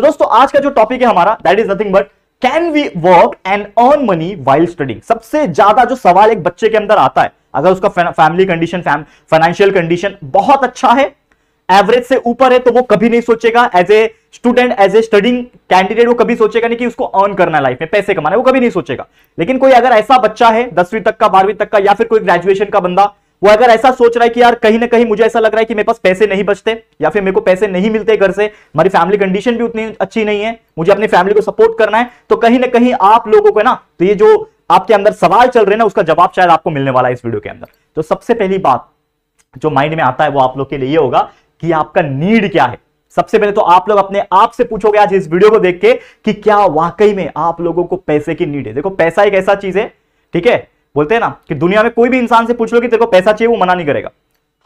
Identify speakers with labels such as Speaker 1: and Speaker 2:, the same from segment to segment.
Speaker 1: तो दोस्तों आज का जो टॉपिक है हमारा that is nothing but can we work and earn money while studying सबसे ज्यादा जो सवाल एक बच्चे के अंदर आता है अगर उसका फैमिली कंडीशन फाइनेंशियल कंडीशन बहुत अच्छा है एवरेज से ऊपर है तो वो कभी नहीं सोचेगा as a student as a studying candidate वो कभी सोचेगा नहीं कि उसको अर्न करना है लाइफ में पैसे कमाना है वो कभी नहीं सोचेगा लेकिन कोई अगर ऐसा बच्चा है दसवीं तक का बारहवीं तक का या फिर कोई ग्रेजुएशन का बंदा वो अगर ऐसा सोच रहा है कि यार कहीं ना कहीं मुझे ऐसा लग रहा है कि मेरे पास पैसे नहीं बचते या फिर मेरे को पैसे नहीं मिलते घर से हमारी फैमिली कंडीशन भी उतनी अच्छी नहीं है मुझे अपनी फैमिली को सपोर्ट करना है तो कहीं ना कहीं आप लोगों को ना तो ये जो आपके अंदर सवाल चल रहे ना उसका जवाब शायद आपको मिलने वाला है इस वीडियो के अंदर तो सबसे पहली बात जो माइंड में आता है वो आप लोग के लिए होगा कि आपका नीड क्या है सबसे पहले तो आप लोग अपने आप से पूछोगे आज इस वीडियो को देख के कि क्या वाकई में आप लोगों को पैसे की नीड है देखो पैसा एक ऐसा चीज है ठीक है बोलते हैं ना कि दुनिया में कोई भी इंसान से पूछ लो कि तेरे को पैसा चाहिए वो मना नहीं करेगा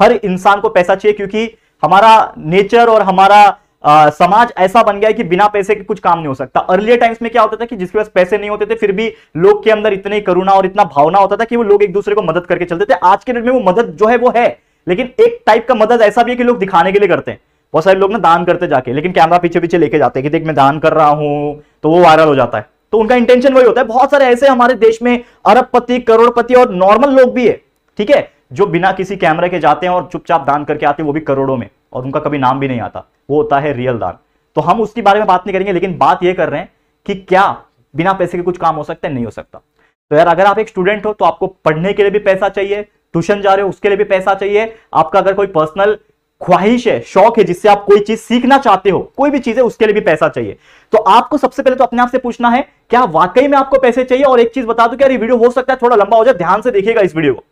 Speaker 1: हर इंसान को पैसा चाहिए क्योंकि हमारा नेचर और हमारा आ, समाज ऐसा बन गया है कि बिना पैसे के कुछ काम नहीं हो सकता अर्लियर टाइम्स में क्या होता था कि जिसके पास पैसे नहीं होते थे फिर भी लोग के अंदर इतने करुणा और इतना भावना होता था कि वो लोग एक दूसरे को मदद करके चलते थे आज के डेट में वो मदद जो है वो है लेकिन एक टाइप का मदद ऐसा भी है कि लोग दिखाने के लिए करते हैं बहुत सारे लोग ना दान करते जाके लेकिन कैमरा पीछे पीछे लेके जाते हैं कि देख मैं दान कर रहा हूं तो वो वायरल हो जाता है तो उनका इंटेंशन वही होता है बहुत सारे ऐसे हमारे देश में अरबपति करोड़पति और नॉर्मल लोग भी है ठीक है जो बिना किसी कैमरे के जाते हैं और चुपचाप दान करके आते हैं वो भी करोड़ों में और उनका कभी नाम भी नहीं आता वो होता है रियल दान तो हम उसके बारे में बात नहीं करेंगे लेकिन बात यह कर रहे हैं कि क्या बिना पैसे के कुछ काम हो सकता है नहीं हो सकता तो यार अगर आप एक स्टूडेंट हो तो आपको पढ़ने के लिए भी पैसा चाहिए ट्यूशन जा रहे हो उसके लिए भी पैसा चाहिए आपका अगर कोई पर्सनल ख्वाहिश है शौक है जिससे आप कोई चीज सीखना चाहते हो कोई भी चीज है उसके लिए भी पैसा चाहिए तो आपको सबसे पहले तो अपने आप से पूछना है क्या वाकई में आपको पैसे चाहिए और एक चीज बता दो यार वीडियो हो सकता है थोड़ा लंबा हो जाए ध्यान से देखिएगा इस वीडियो को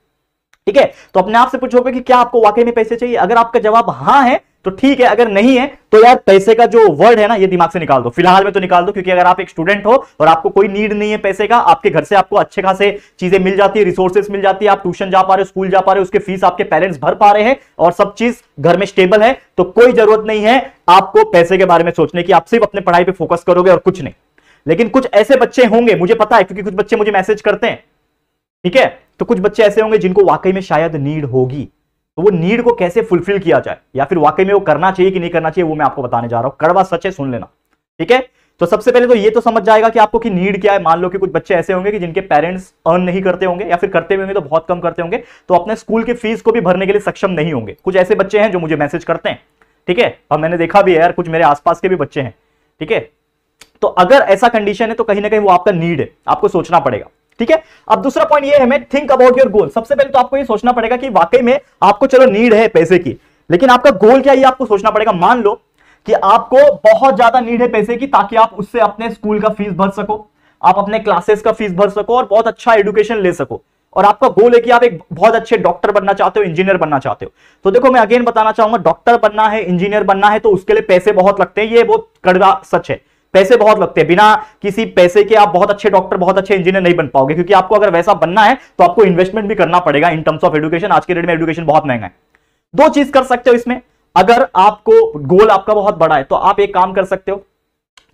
Speaker 1: ठीक है तो अपने आप से पूछोगे कि क्या आपको वाकई में पैसे चाहिए अगर आपका जवाब हाँ है तो ठीक है अगर नहीं है तो यार पैसे का जो वर्ड है ना ये दिमाग से निकाल दो फिलहाल में तो निकाल दो क्योंकि अगर आप एक स्टूडेंट हो और आपको कोई नीड नहीं है पैसे का आपके घर से आपको अच्छे खासे चीजें मिल जाती है रिसोर्सेस मिल जाती है आप ट्यूशन जा पा रहे हो स्कूल जा पा रहे हो उसके फीस आपके पेरेंट्स भर पा रहे हैं और सब चीज घर में स्टेबल है तो कोई जरूरत नहीं है आपको पैसे के बारे में सोचने की आप सिर्फ अपने पढ़ाई पर फोकस करोगे और कुछ नहीं लेकिन कुछ ऐसे बच्चे होंगे मुझे पता है क्योंकि कुछ बच्चे मुझे मैसेज करते हैं ठीक है तो कुछ बच्चे ऐसे होंगे जिनको वाकई में शायद नीड होगी तो वो नीड को कैसे फुलफिल किया जाए या फिर वाकई में वो करना चाहिए कि नहीं करना चाहिए वो मैं आपको बताने जा रहा हूँ कड़वा सच है सुन लेना ठीक है तो सबसे पहले तो ये तो समझ जाएगा कि आपको कि नीड क्या है मान लो कि कुछ बच्चे ऐसे होंगे कि जिनके पेरेंट्स अर्न नहीं करते होंगे या फिर करते होंगे तो बहुत कम करते होंगे तो अपने स्कूल की फीस को भी भरने के लिए सक्षम नहीं होंगे कुछ ऐसे बच्चे हैं जो मुझे मैसेज करते हैं ठीक है और मैंने देखा भी है यार कुछ मेरे आसपास के भी बच्चे हैं ठीक है तो अगर ऐसा कंडीशन है तो कहीं ना कहीं वो आपका नीड है आपको सोचना पड़ेगा ठीक है अब दूसरा पॉइंट ये हमें थिंक अबाउट योर गोल सबसे पहले तो आपको ये सोचना पड़ेगा कि वाकई में आपको चलो नीड है पैसे की लेकिन आपका गोल क्या है आपको सोचना पड़ेगा मान लो कि आपको बहुत ज्यादा नीड है पैसे की ताकि आप उससे अपने स्कूल का फीस भर सको आप अपने क्लासेस का फीस भर सको और बहुत अच्छा एडुकेशन ले सको और आपका गोल है कि आप एक बहुत अच्छे डॉक्टर बनना चाहते हो इंजीनियर बनना चाहते हो तो देखो मैं अगेन बताना चाहूंगा डॉक्टर बनना है इंजीनियर बनना है तो उसके लिए पैसे बहुत लगते हैं ये बहुत कड़वा सच है पैसे बहुत लगते हैं बिना किसी पैसे के आप बहुत अच्छे डॉक्टर बहुत अच्छे इंजीनियर नहीं बन पाओगे क्योंकि आपको अगर वैसा बनना है तो आपको इन्वेस्टमेंट भी करना पड़ेगा इन टर्म्स ऑफ एडुकेशन आज के डेट में एडुकेशन बहुत महंगा है दो चीज कर सकते हो इसमें अगर आपको गोल आपका बहुत बड़ा है तो आप एक काम कर सकते हो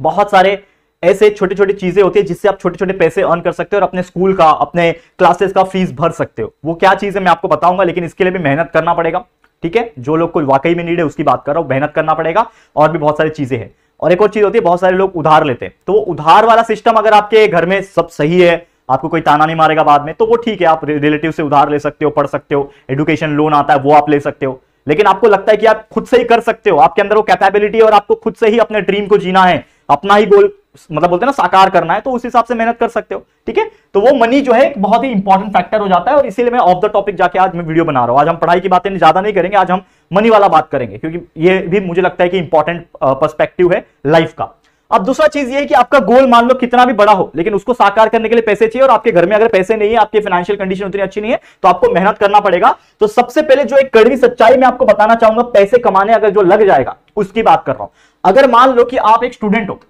Speaker 1: बहुत सारे ऐसे छोटी छोटी चीजें होती है जिससे आप छोटे छोटे पैसे अर्न कर सकते हो और अपने स्कूल का अपने क्लासेस का फीस भर सकते हो वो क्या चीज है मैं आपको बताऊंगा लेकिन इसके लिए भी मेहनत करना पड़ेगा ठीक है जो लोग को वाकई में नीड है उसकी बात कर रहा हूं मेहनत करना पड़ेगा और भी बहुत सारी चीजें हैं और एक और चीज होती है बहुत सारे लोग उधार लेते हैं तो वो उधार वाला सिस्टम अगर आपके घर में सब सही है आपको कोई ताना नहीं मारेगा बाद में तो वो ठीक है आप रिलेटिव से उधार ले सकते हो पढ़ सकते हो एडुकेशन लोन आता है वो आप ले सकते हो लेकिन आपको लगता है कि आप खुद से ही कर सकते हो आपके अंदर वो कैपेबिलिटी और आपको खुद से ही अपने ड्रीम को जीना है अपना ही गोल मतलब बोलते हैं ना साकार करना है तो उस हिसाब से मेहनत कर सकते हो ठीक है तो वो मनी जो है एक बहुत ही इंपॉर्टेंट फैक्टर हो जाता है और इसीलिए मैं ऑफ द टॉपिक जाके आज मैं वीडियो बना रहा हूं आज हम पढ़ाई की बातें ज्यादा नहीं करेंगे आज हम मनी वाला बात करेंगे क्योंकि ये भी मुझे लगता है कि इंपॉर्टेंट परस्पेक्टिव है लाइफ का अब दूसरा चीज ये है कि आपका गोल मान लो कितना भी बड़ा हो लेकिन उसको साकार करने के लिए पैसे चाहिए और आपके घर में अगर पैसे नहीं है आपकी फाइनेंशियल कंडीशन उतनी अच्छी नहीं है तो आपको मेहनत करना पड़ेगा तो सबसे पहले जो एक कड़वी सच्चाई मैं आपको बताना चाहूंगा पैसे कमाने अगर जो लग जाएगा उसकी बात कर रहा हूं अगर मान लो कि आप एक स्टूडेंट हो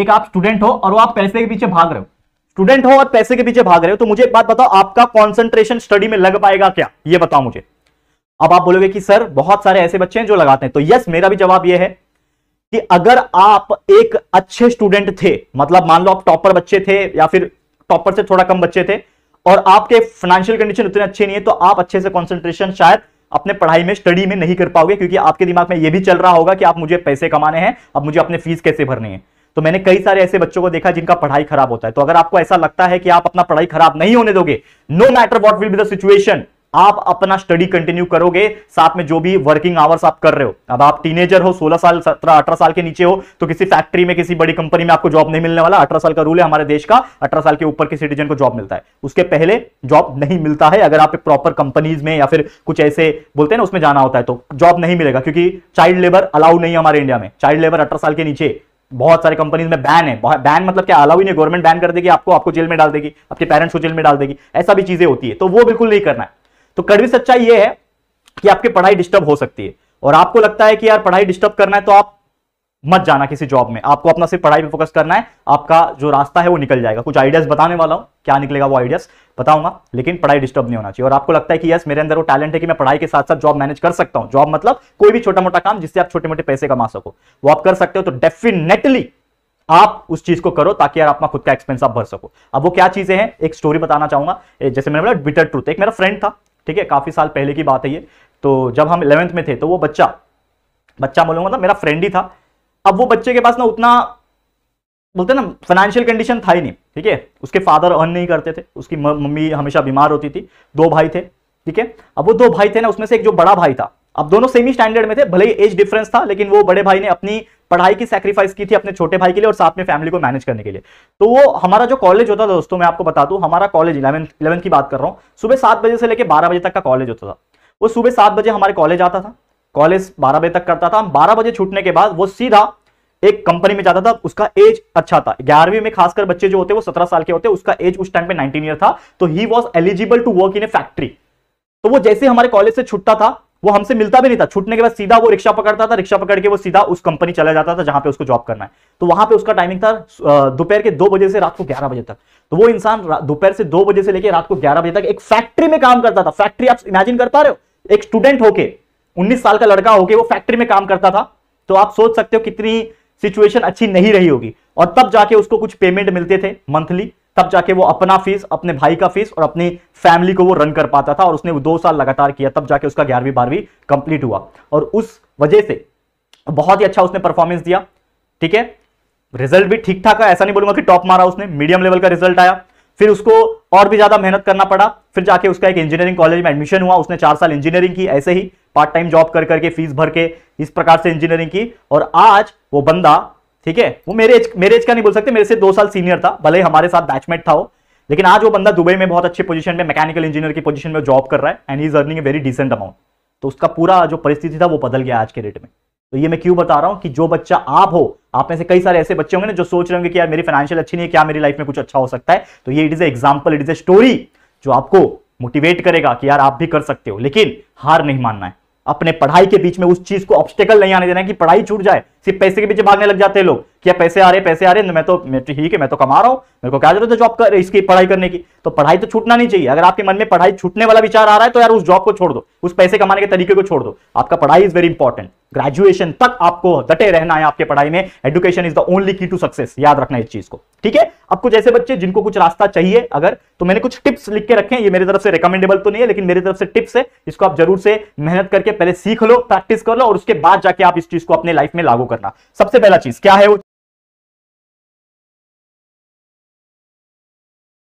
Speaker 1: एक आप स्टूडेंट हो और वो आप पैसे के पीछे भाग रहे हो स्टूडेंट हो और पैसे के पीछे भाग रहे हो तो मुझे एक बात बताओ आपका कॉन्सेंट्रेशन स्टडी में लग पाएगा क्या ये बताओ मुझे अब आप बोलोगे कि सर बहुत सारे ऐसे बच्चे हैं जो लगाते हैं तो यस मेरा भी जवाब यह है कि अगर आप एक अच्छे स्टूडेंट थे मतलब मान लो आप टॉपर बच्चे थे या फिर टॉपर से थोड़ा कम बच्चे थे और आपके फाइनेंशियल कंडीशन उतने अच्छे नहीं है तो आप अच्छे से कॉन्सेंट्रेशन शायद अपने पढ़ाई में स्टडी में नहीं कर पाओगे क्योंकि आपके दिमाग में यह भी चल रहा होगा कि आप मुझे पैसे कमाने हैं अब मुझे अपने फीस कैसे भरनी है तो मैंने कई सारे ऐसे बच्चों को देखा जिनका पढ़ाई खराब होता है तो अगर आपको ऐसा लगता है कि आप अपना पढ़ाई खराब नहीं होने दोगे no matter what will be situation आप अपना स्टडी कंटिन्यू करोगे साथ में जो भी वर्किंग आवर्स आप कर रहे हो अब आप टीनेजर हो 16 साल 17 18 साल के नीचे हो तो किसी फैक्ट्री में किसी बड़ी कंपनी में आपको जॉब नहीं मिलने वाला 18 साल का रूल है हमारे देश का 18 साल के ऊपर के सिटीजन को जॉब मिलता है उसके पहले जॉब नहीं मिलता है अगर आप प्रॉपर कंपनीज में या फिर कुछ ऐसे बोलते हैं ना उसमें जाना होता है तो जॉब नहीं मिलेगा क्योंकि चाइल्ड लेबर अलाउड नहीं है हमारे इंडिया में चाइल्ड लेबर अठारह साल के नीचे बहुत सारे कंपनीज में बैन है बैन मतलब क्या अलाउ ही नहीं गवर्नमेंट बैन कर देगी आपको आपको जेल में डाल देगी आपके पेरेंट्स को जेल में डाल देगी ऐसा भी चीजें होती है तो वो बिल्कुल नहीं करना है तो कड़वी सच्चाई ये है कि आपकी पढ़ाई डिस्टर्ब हो सकती है और आपको लगता है कि यार पढ़ाई डिस्टर्ब करना है तो आप मत जाना किसी जॉब में आपको अपना सिर्फ पढ़ाई पे फोकस करना है आपका जो रास्ता है वो निकल जाएगा कुछ आइडियाज बताने वाला हूँ क्या निकलेगा वो आइडियाज बताऊंगा लेकिन पढ़ाई डिस्टर्ब नहीं होना चाहिए और आपको लगता है कि यस मेरे अंदर वो टैलेंट है कि मैं पढ़ाई के साथ साथ जॉब मैनेज कर सकता हूँ जॉब मतलब कोई भी छोटा मोटा काम जिससे आप छोटे मोटे पैसे कमा सको वो आप कर सकते हो तो डेफिनेटली आप उस चीज को करो ताकि यार अपना खुद का एक्सपेंस आप भर सको अब वो क्या चीजें हैं एक स्टोरी बताना चाहूंगा जैसे मैंने बोला बिटर ट्रूथ एक मेरा फ्रेंड था ठीक है काफी साल पहले की बात है ये तो जब हम इलेवंथ में थे तो वो बच्चा बच्चा बोलूंगा मतलब मेरा फ्रेंड ही था अब वो बच्चे के पास ना उतना बोलते ना फाइनेंशियल कंडीशन था ही नहीं ठीक है उसके फादर अर्न नहीं करते थे उसकी मम्मी हमेशा बीमार होती थी दो भाई थे ठीक है अब वो दो भाई थे ना उसमें से एक जो बड़ा भाई था अब दोनों सेमी स्टैंडर्ड में थे भले ही एज डिफरेंस था लेकिन वो बड़े भाई ने अपनी पढ़ाई की सेक्रीफाइस की थी अपने छोटे भाई के लिए और साथ में फैमिली को मैनेज करने के लिए तो वो हमारा जो कॉलेज होता था दोस्तों मैं आपको बता दूं हमारा कॉलेज इलेवन इलेवन की बात कर रहा हूँ सुबह सात बजे से लेकर बारह बजे तक का कॉलेज होता था वो सुबह सात बजे हमारे कॉलेज आता था कॉलेज बारह बजे तक करता था बारह बजे छूटने के बाद वो सीधा एक कंपनी में जाता था उसका एज अच्छा था ग्यारहवीं में खासकर बच्चे जो होते वो सत्रह साल के होते उसका एज उस टाइम पे नाइनटीन ईयर था तो he was eligible to work in a factory तो वो जैसे हमारे कॉलेज से छुटता था वो हमसे मिलता भी नहीं था छूटने के बाद सीधा वो रिक्शा पकड़ता था रिक्शा पकड़ के वो सीधा उस कंपनी चला जाता था जहां पे उसको जॉब करना है तो वहां पे उसका टाइमिंग था दोपहर के दो बजे से रात को ग्यारह बजे तक तो वो इंसान दोपहर से दो बजे से लेकर रात को ग्यारह बजे तक एक फैक्ट्री में काम करता था फैक्ट्री आप इमेजिन कर पा रहे हो एक स्टूडेंट होकर 19 साल का लड़का होके वो फैक्ट्री में काम करता था तो आप सोच सकते हो कितनी सिचुएशन अच्छी नहीं रही होगी और तब जाके उसको कुछ पेमेंट मिलते थे मंथली तब जाके वो अपना फीस अपने भाई का फीस और अपनी फैमिली को वो रन कर पाता था और उसने दो साल लगातार किया तब जाके उसका ग्यारहवीं बारहवीं कंप्लीट हुआ और उस वजह से बहुत ही अच्छा उसने परफॉर्मेंस दिया ठीक है रिजल्ट भी ठीक ठाक है ऐसा नहीं बोलूंगा कि टॉप मारा उसने मीडियम लेवल का रिजल्ट आया फिर उसको और भी ज्यादा मेहनत करना पड़ा फिर जाके उसका एक इंजीनियरिंग कॉलेज में एडमिशन हुआ उसने चार साल इंजीनियरिंग की ऐसे ही पार्ट टाइम जॉब कर करके फीस भर के इस प्रकार से इंजीनियरिंग की और आज वो बंदा ठीक है वो मेरे एज मेरे एज का नहीं बोल सकते मेरे से दो साल सीनियर था भले ही हमारे साथ बैचमेट था वो लेकिन आज वो बंदा दुबई में बहुत अच्छे पोजीशन में मैकेनिकल इंजीनियर की पोजीशन में जॉब कर रहा है and is earning a very decent amount तो उसका पूरा जो परिस्थिति था वो बदल गया आज के रेट में तो ये मैं क्यों बता रहा हूं कि जो बच्चा आप हो आप में से कई सारे ऐसे बच्चे होंगे ना जो सोच रहे होंगे कि यार मेरी फाइनेंशियल अच्छी नहीं है क्या मेरी लाइफ में कुछ अच्छा हो सकता है तो ये it is example it is a story जो आपको मोटिवेट करेगा कि यार आप भी कर सकते हो लेकिन हार नहीं मानना है अपने पढ़ाई के बीच में उस चीज को ऑब्स्टेकल नहीं आने देना है कि पढ़ाई छूट जाए सिर्फ पैसे के पीछे भागने लग जाते हैं लोग क्या पैसे आ रहे पैसे आ रहे मैं तो मैं तो ठीक है मैं तो कमा रहा हूँ मेरे को क्या जरूरत है जॉब कर इसकी पढ़ाई करने की तो पढ़ाई तो छूटना नहीं चाहिए अगर आपके मन में पढ़ाई छूटने वाला विचार आ रहा है तो यार उस जॉब को छोड़ दो उस पैसे कमाने के तरीके को छोड़ दो आपका पढ़ाई इज वेरी इंपॉर्टेंट ग्रेजुएशन तक आपको डटे रहना है आपके पढ़ाई में education is the only key to success याद रखना इस चीज को ठीक है अब कुछ ऐसे बच्चे जिनको कुछ रास्ता चाहिए अगर तो मैंने कुछ टिप्स लिख के रखे ये मेरी तरफ से रिकमेंडेबल तो नहीं है लेकिन मेरी तरफ से टिप्स है इसको आप जरूर से मेहनत करके पहले सीख लो प्रैक्टिस कर लो और उसके बाद जाके आप इस चीज को अपने लाइफ में लागू कर करना सबसे पहला चीज क्या है वो